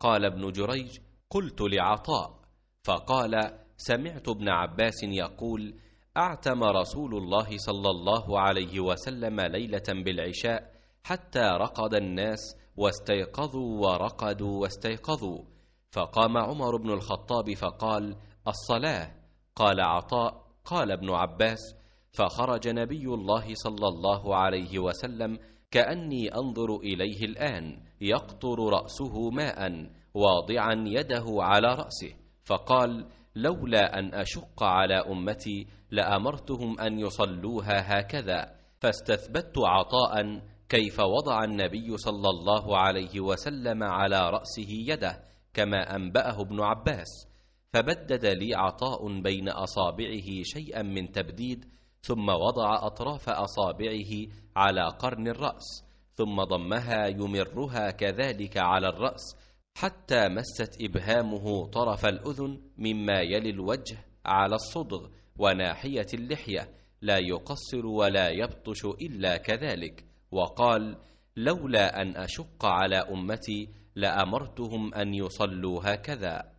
قال ابن جريج قلت لعطاء فقال سمعت ابن عباس يقول اعتم رسول الله صلى الله عليه وسلم ليله بالعشاء حتى رقد الناس واستيقظوا ورقدوا واستيقظوا فقام عمر بن الخطاب فقال الصلاه قال عطاء قال ابن عباس فخرج نبي الله صلى الله عليه وسلم كأني أنظر إليه الآن يقطر رأسه ماء واضعا يده على رأسه فقال لولا أن أشق على أمتي لأمرتهم أن يصلوها هكذا فاستثبت عطاء كيف وضع النبي صلى الله عليه وسلم على رأسه يده كما أنبأه ابن عباس فبدد لي عطاء بين أصابعه شيئا من تبديد ثم وضع أطراف أصابعه على قرن الرأس ثم ضمها يمرها كذلك على الرأس حتى مست إبهامه طرف الأذن مما يلي الوجه على الصدغ وناحية اللحية لا يقصر ولا يبطش إلا كذلك وقال لولا أن أشق على أمتي لأمرتهم أن يصلوا هكذا